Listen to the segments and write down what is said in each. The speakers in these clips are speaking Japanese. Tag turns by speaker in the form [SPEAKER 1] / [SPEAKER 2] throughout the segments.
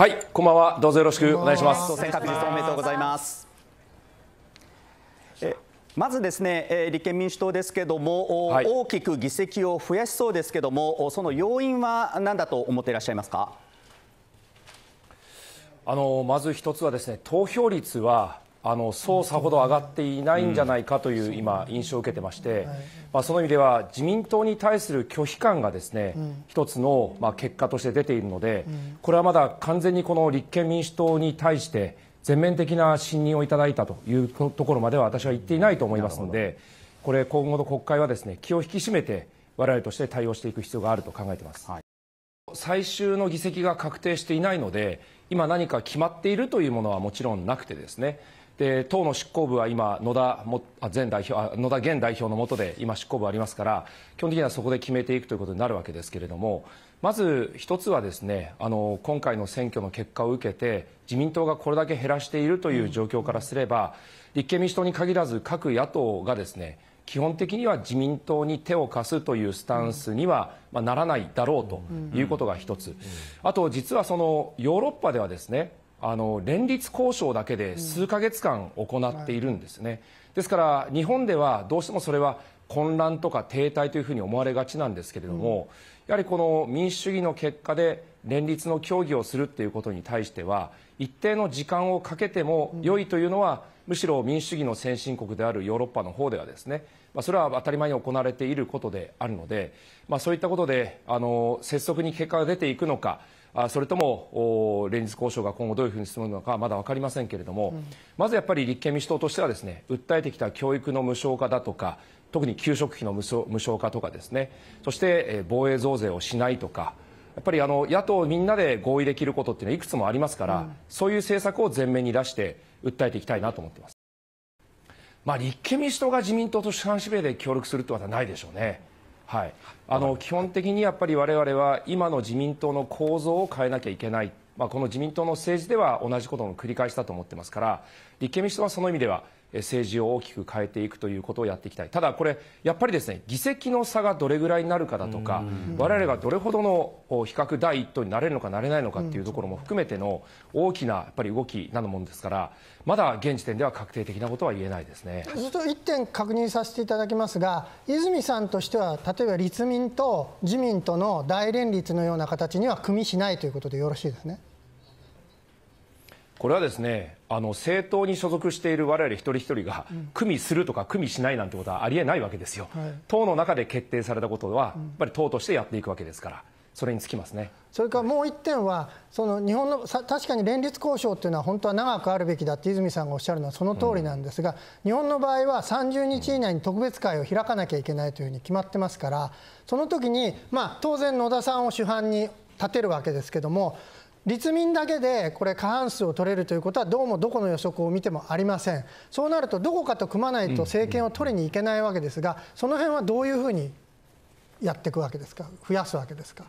[SPEAKER 1] はい、こんばんは。どうぞよろしくお願いします。当選確実おめでとうございます。まずですね、え立憲民主党ですけども、はい、大きく議席
[SPEAKER 2] を増やしそうですけども、その要因は何だと思っていらっしゃいますか。あのまず一つはですね、投票率はあのそうさほど上がっていないんじゃないかという今、印象を受けてまして、まあ、その意味では自民党に対する拒否感がですね、一つの、まあ、結果として出ているので、これはまだ完全にこの立憲民主党に対して全面的な信任をいただいたというところまでは私は言っていないと思いますので、これ、今後の国会はですね気を引き締めて、我々として対応していく必要があると考えています。はい最終の議席が確定していないので今何か決まっているというものはもちろんなくてですねで党の執行部は今野田前代表野田現代表のもとで今、執行部ありますから基本的にはそこで決めていくということになるわけですけれどもまず1つはですねあの今回の選挙の結果を受けて自民党がこれだけ減らしているという状況からすれば立憲民主党に限らず各野党がですね基本的には自民党に手を貸すというスタンスには、ならないだろうということが1つ、あと実はそのヨーロッパではですねあの連立交渉だけで数か月間行っているんですね、ですから日本ではどうしてもそれは混乱とか停滞というふうに思われがちなんですけれども、やはりこの民主主義の結果で連立の協議をするということに対しては一定の時間をかけても良いというのは、むしろ民主主義の先進国であるヨーロッパの方ではですね、まあ、それは当たり前に行われていることであるので、まあ、そういったことであの拙速に結果が出ていくのかそれとも連立交渉が今後どういうふうに進むのかまだ分かりませんけれども、うん、まずやっぱり立憲民主党としてはですね訴えてきた教育の無償化だとか特に給食費の無償化とかですねそして防衛増税をしないとかやっぱりあの野党みんなで合意できることっていうのはいくつもありますから、うん、そういう政策を前面に出して訴えていきたいなと思っています。まあ、立憲民主党が自民党と主犯指名で協力するってことはないでしょうね。はい、あの基本的にやっぱり我々は今の自民党の構造を変えなきゃいけない、まあ、この自民党の政治では同じことの繰り返しだと思ってますから立憲民主党はその意味では政治を大きく変えていくということをやっていきたい、ただこれ、やっぱりですね議席の差がどれぐらいになるかだとか、我々がどれほどの比較第一党になれるのかなれないのかっていうところも含めての大きなやっぱり動きなのもんですから、まだ現時点では確定的なことは言えないですね
[SPEAKER 1] ずっと1点確認させていただきますが、泉さんとしては、例えば立民と自民との大連立のような形には組みしないということでよろしいですね。
[SPEAKER 2] これはですね政党に所属している我々一人一人が組みするとか組みしないなんてことはありえないわけですよ、党の中で決定されたことは、やっぱり党としてやっていくわけですから。それにつきますね
[SPEAKER 1] それからもう1点はその日本の確かに連立交渉というのは本当は長くあるべきだって泉さんがおっしゃるのはその通りなんですが、うん、日本の場合は30日以内に特別会を開かなきゃいけないというふうに決まってますからその時に、まあ、当然野田さんを主犯に立てるわけですけども立民だけでこれ過半数を取れるということはどうもどこの予測を見てもありませんそうなるとどこかと組まないと政権を取りにいけないわけですがその辺はどういうふうにやっていくわけですか増やすわけですか。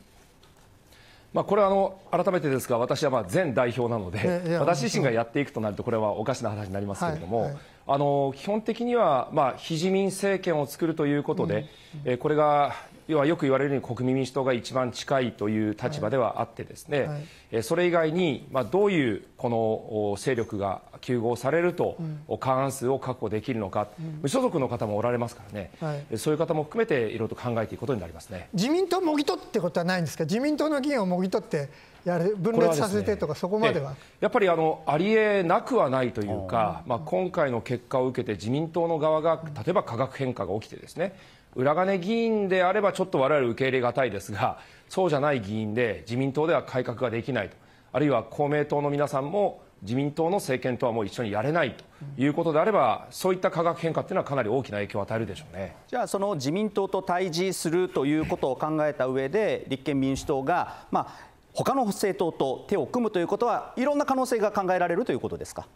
[SPEAKER 2] まあ、これはあの改めてですが私はまあ前代表なので私自身がやっていくとなるとこれはおかしな話になりますけれども、あの基本的にはまあ非自民政権を作るということで、えこれが要はよく言われるように国民民主党が一番近いという立場ではあってですね、はいはい、それ以外に、まあ、どういうこの勢力が休合されると、過半数を確保できるのか、うん、無所属の方もおられますからね、はい、そういう方も含めていろいろと考えていくことになりますね
[SPEAKER 1] 自民党もぎ取ってことはないんですか、自民党の議員をもぎ取ってやる分裂させてとか、そこまでは
[SPEAKER 2] やっぱりあのありえなくはないというか、まあ、今回の結果を受けて自民党の側が例えば化学変化が起きてですね裏金議員であればちょっと我々受け入れがたいですが、そうじゃない議員で自民党では改革ができないと、あるいは公明党の皆さんも自民党の政権とはもう一緒にやれないということであれば、そういった化学変化というのはかなり大きな影響を与えるでしょうねじゃあ、その自民党と
[SPEAKER 1] 対峙するということを考えた上で、立憲民主党が、まあ他の政党と手を組むということは、いろんな可能性が考えられるということですか。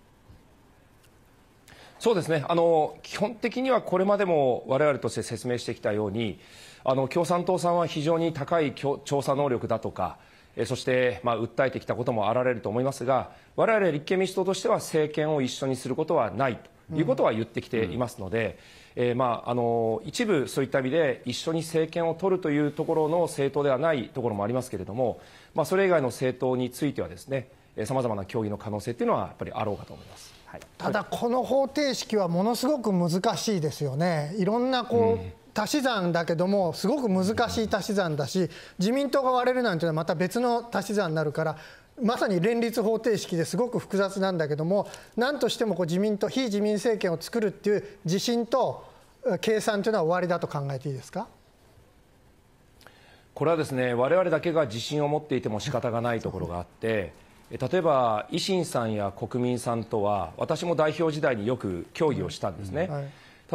[SPEAKER 2] そうですねあの基本的にはこれまでも我々として説明してきたようにあの共産党さんは非常に高い調査能力だとかそして、まあ、訴えてきたこともあられると思いますが我々立憲民主党としては政権を一緒にすることはないということは言ってきていますので、一部そういった意味で一緒に政権を取るというところの政党ではないところもありますけれども、まあ、それ以外の政党についてはさまざまな協議の可能性というのはやっぱりあろうかと思います。はい、ただ、この方
[SPEAKER 1] 程式はものすごく難しいですよね。いろんなこう、うん足し算だけどもすごく難しい足し算だし自民党が割れるなんていうのはまた別の足し算になるからまさに連立方程式ですごく複雑なんだけども何としてもこう自民党非自民政権を作るっていう自信と計算というのは終わりだと考えていいですか
[SPEAKER 2] これはですね我々だけが自信を持っていても仕方がないところがあって。例えば維新さんや国民さんとは私も代表時代によく協議をしたんですね、はい、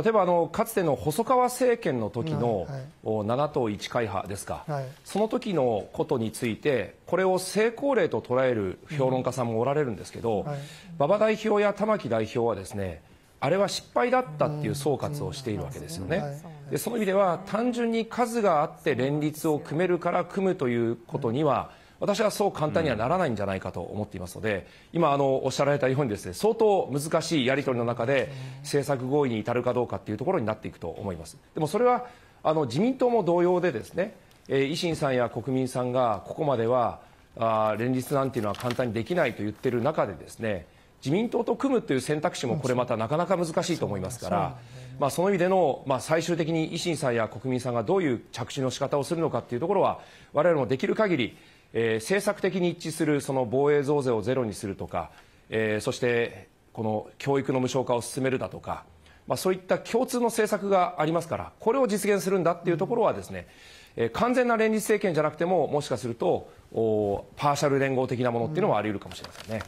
[SPEAKER 2] 例えばあのかつての細川政権の時の、はい、7党1会派ですか、はい、その時のことについてこれを成功例と捉える評論家さんもおられるんですけど、馬場代表や玉木代表はですねあれは失敗だったっていう総括をしているわけですよね。でその意味では単純に数があって連立を組めるから組むということには私はそう簡単にはならないんじゃないかと思っていますので今おっしゃられたようにですね相当難しいやり取りの中で政策合意に至るかどうかっていうところになっていくと思います。でもそれはあの自民党も同様でですね、え維新さんや国民さんがここまではあ連立なんていうのは簡単にできないと言ってる中でですね自民党と組むという選択肢もこれまたなかなか難しいと思いますから、まあ、その意味での、まあ、最終的に維新さんや国民さんがどういう着手の仕方をするのかというところは我々もできる限りえー、政策的に一致するその防衛増税をゼロにするとか、えー、そしてこの教育の無償化を進めるだとか、まあ、そういった共通の政策がありますからこれを実現するんだっていうところはですね、えー、完全な連立政権じゃなくてももしかするとパーシャル連合的なものっていうのはあり得るかもしれませんね。